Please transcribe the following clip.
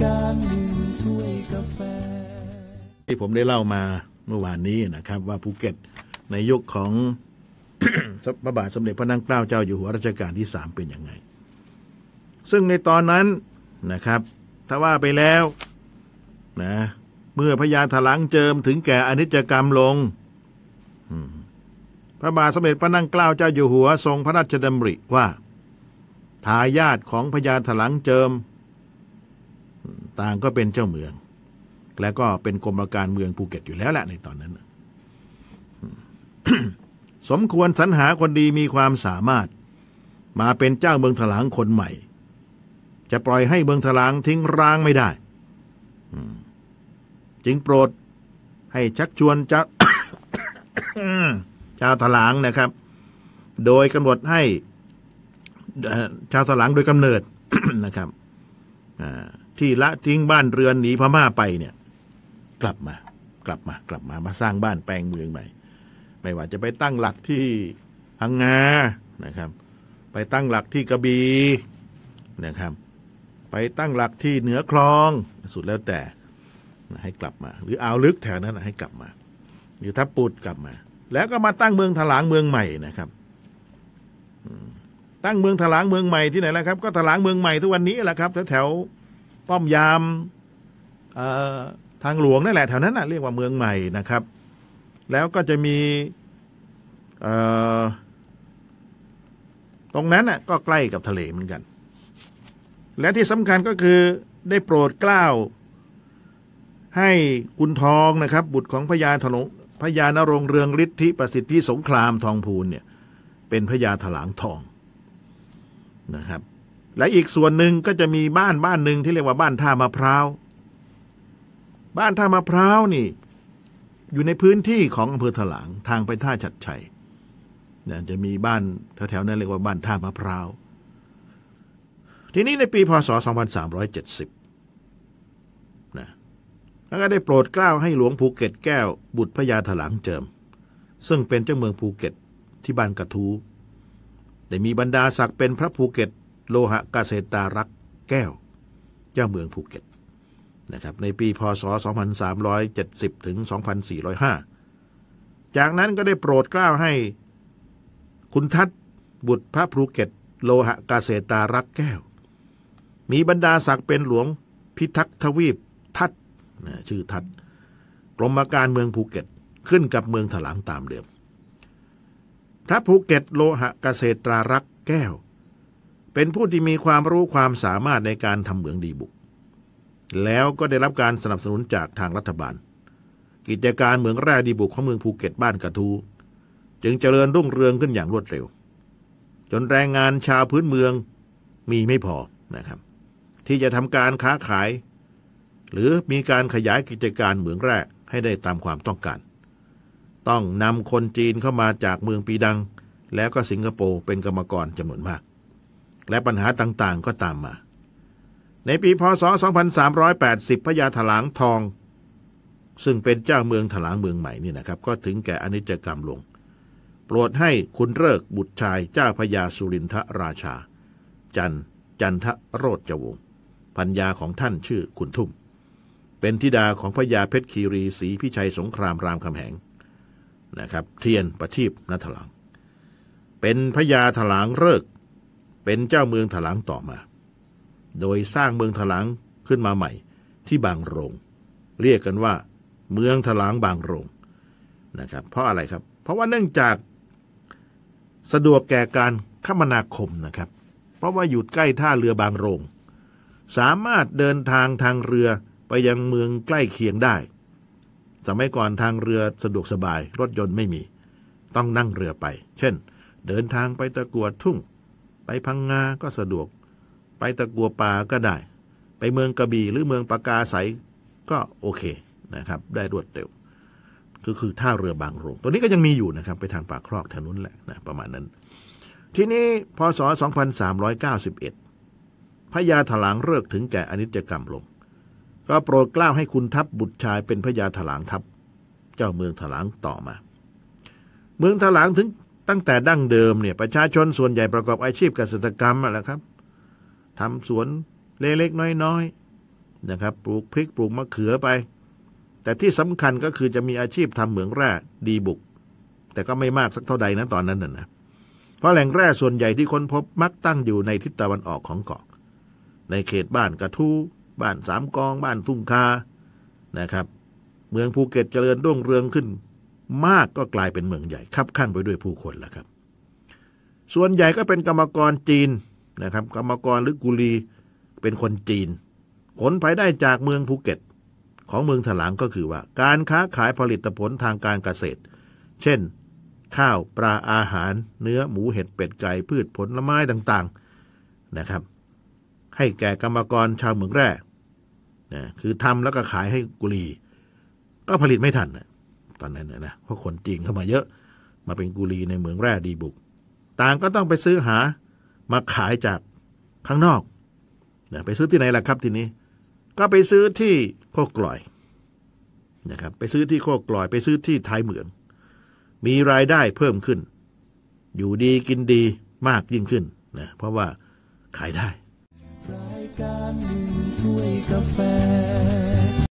การหนึ่งถ้วยกาแฟที่ผมได้เล่ามาเมื่อวานนี้นะครับ ว่าภูเก็ตในยุคของพระบาทสมเด็จพระนั่งเกล้าเจ้า อยู่หัวรัชกาลที่สามเป็นยังไง ซึ่งในตอนนั้นนะครับถ้าว่าไปแล้วนะเมื่อพญาถลังเจิม ถึงแก่อนิจกรรมลงพระบาทสมเด็จพระนั่งเกล้าเจ้า อยู่หัวทรงพระราชดำริว่าทายาทของพญาถลังเจิมต่างก็เป็นเจ้าเมือง แล้วก็เป็นกรมการเมืองภูเก็ตอยู่แล้วแหละในตอนนั้นสมควรสรรหาคนดีมีความสามารถ มาเป็นเจ้าเมืองถลางคนใหม่ จะปล่อยให้เมืองถลางทิ้งร้างไม่ได้จึงโปรดให้ชักชวนจ้จชาวถลางนะครับ โดยกำหนดให้ ชาวถลางโดยกำเนิดนะครับที่ละทิ้งบ้านเรือนหนีพม่าไปเนี่ย กลับมา กลับมากลับมามาสร้างบ้านแปลงเมืองใหม่ ไม่ว่าจะไปตั้งหลักที่พังงานะครับ ไปตั้งหลักที่กระบี่นะครับ ไปตั้งหลักที่เหนือคลอง สุดแล้วแต่ให้กลับมา หรือเอาลึกแถวนั้นให้กลับมา หรือทับปูดกลับมา แล้วก็มาตั้งเมืองถลางเมืองใหม่นะครับตั้งเมืองถลางเมืองใหม่ที่ไหนแล้วครับก็ถลางเมืองใหม่ทุกวันนี้แหละครับแถวแถวป้อมยามทางหลวงนั่นแหละแถวนั้นนะเรียกว่าเมืองใหม่นะครับ แล้วก็จะมีตรงนั้นน่ะก็ใกล้กับทะเลเหมือนกัน และที่สำคัญก็คือได้โปรดเกล้าให้คุณทองนะครับ บุตรของพญาถนงพญานรงเรืองฤทธิประสิทธิสงครามทองพูนเนี่ย เป็นพญาถลางทองนะครับและอีกส่วนหนึ่งก็จะมีบ้านบ้านหนึ่งที่เรียกว่าบ้านท่ามะพร้าว บ้านท่ามะพร้าวนี่ อยู่ในพื้นที่ของอำเภอถลางทางไปท่าชัดชัยนยจะมีบ้านแถวๆนั้น เรียกว่าบ้านท่ามะพร้าว ทีนี้ในปีพศ 2370 นะแล้วก็ได้โปรดเกล้าให้หลวงภูเก็ตแก้ว บุตรพญาถลางเจิม ซึ่งเป็นเจ้าเมืองภูเก็ตที่บ้านกระทูได้มีบรรดาศักดิ์เป็นพระภูเก็ตโลหะเกษตรารักแก้ว เจ้าเมืองภูเก็ตนะครับในปีพศ 2370ถึง2405 จากนั้นก็ได้โปรดกล้าให้คุณทัตบุตรพระภูเก็ต โลหะเกษตรารักแก้ว มีบรรดาศักดิ์เป็นหลวงพิทักษ์ทวีปทัตชื่อทัตกรมการเมืองภูเก็ตขึ้นกับเมืองถลางตามเดิมพระภูเก็ตโลหะเกษตรารักแก้วเป็นผู้ที่มีความรู้ความสามารถในการทำเหมืองดีบุก แล้วก็ได้รับการสนับสนุนจากทางรัฐบาล กิจการเหมืองแร่ดีบุกของเมืองภูเก็ตบ้านกระทู จึงเจริญรุ่งเรืองขึ้นอย่างรวดเร็ว จนแรงงานชาวพื้นเมืองมีไม่พอนะครับ ที่จะทำการค้าขาย หรือมีการขยายกิจการเหมืองแร่ให้ได้ตามความต้องการ ต้องนำคนจีนเข้ามาจากเมืองปีดัง แล้วก็สิงคโปร์เป็นกรรมกรจำนวนมากและปัญหาต่างๆก็ตามมา ในปีพศ 2380 พระยาถลางทอง ซึ่งเป็นเจ้าเมืองถลางเมืองใหม่นี่นะครับ ก็ถึงแก่อนิจกรรมลง โปรดให้คุณเลิกบุตรชายเจ้าพญาสุรินทราชา จันจันทโรจวง พัญญาของท่านชื่อคุณทุ่ม เป็นธิดาของพญาเพชรคีรีศรีพิชัยสงครามรามคำแหง นะครับ เทียนประทีปนัทลังเป็นพญาถลางเลิกเป็นเจ้าเมืองถลังต่อมา โดยสร้างเมืองถลังขึ้นมาใหม่ที่บางโรง เรียกกันว่า เมืองถลังบางโรงนะครับ เพราะอะไรครับ เพราะว่าเนื่องจาก สะดวกแก่การคมนาคมนะครับ เพราะว่าอยู่ใกล้ท่าเรือบางโรง สามารถเดินทางทางเรือไปยังเมืองใกล้เคียงได้สมัยก่อนทางเรือสะดวกสบาย รถยนต์ไม่มี ต้องนั่งเรือไป เช่น เดินทางไปตะกัวทุ่งไปพังงา ก็สะดวก ไปตะกัวป่าก็ได้ ไปเมืองกระบี่หรือเมืองปากาใสก็โอเคนะครับ ได้รวดเร็วก็คือท่าเรือบางโรง ตัวนี้ก็ยังมีอยู่นะครับ ไปทางปากคลอกแถวนู้นแหละนะประมาณนั้น ทีนี้ พศ 2391พระยาถลางเลิกถึงแก่อนิจกรรมลง ก็โปรดกล้าวให้คุณทัพบบุตรชายเป็นพระยาถลางทัพ เจ้าเมืองถลางต่อมา เมืองถลางถึงตั้งแต่ดั้งเดิมเนี่ยประชาชนส่วนใหญ่ประกอบอาชีพเกษตรกรรมแหละครับทำสวนเล็กๆน้อยๆนะครับปลูกพริกปลูกมะเขือไป แต่ที่สำคัญก็คือจะมีอาชีพทำเหมืองแร่ดีบุก แต่ก็ไม่มากสักเท่าใดนะตอนนั้นนะนะเพราะแหล่งแร่ส่วนใหญ่ที่ค้นพบ มักตั้งอยู่ในทิศตะวันออกของเกาะในเขตบ้านกระทู้บ้านสามกอง บ้านทุ่งคานะครับ เมืองภูเก็ตเจริญรุ่งเรืองขึ้นมากก็กลายเป็นเมืองใหญ่คับข้างไปด้วยผู้คนแล้วครับ ส่วนใหญ่ก็เป็นกรรมกรจีนนะครับ กรรมกรหรือกุลีเป็นคนจีน ผลภายได้จากเมืองภูเก็ต ของเมืองถลางก็คือว่า การค้าขายผลิตผลทางการเกษตร เช่น ข้าวปลาอาหาร เนื้อหมูเห็ดเป็ดไก่พืชผลไม้ต่างๆนะครับ ให้แก่กรรมกรชาวเมืองแร่นะคือทำแล้วก็ขายให้กุลีก็ผลิตไม่ทันนะตอนนั้นนะเพราะคนจีนเข้ามาเยอะมาเป็นกุลีในเหมืองแร่ดีบุกต่างก็ต้องไปซื้อหามาขายจากข้างนอกนะไปซื้อที่ไหนล่ะครับทีนี้ ก็ไปซื้อที่โคกลอย นะครับ ไปซื้อที่โคกลอย ไปซื้อที่ท้ายเหมือง มีรายได้เพิ่มขึ้น อยู่ดีกินดีมากยิ่งขึ้นนะเพราะว่าขายได้รายการ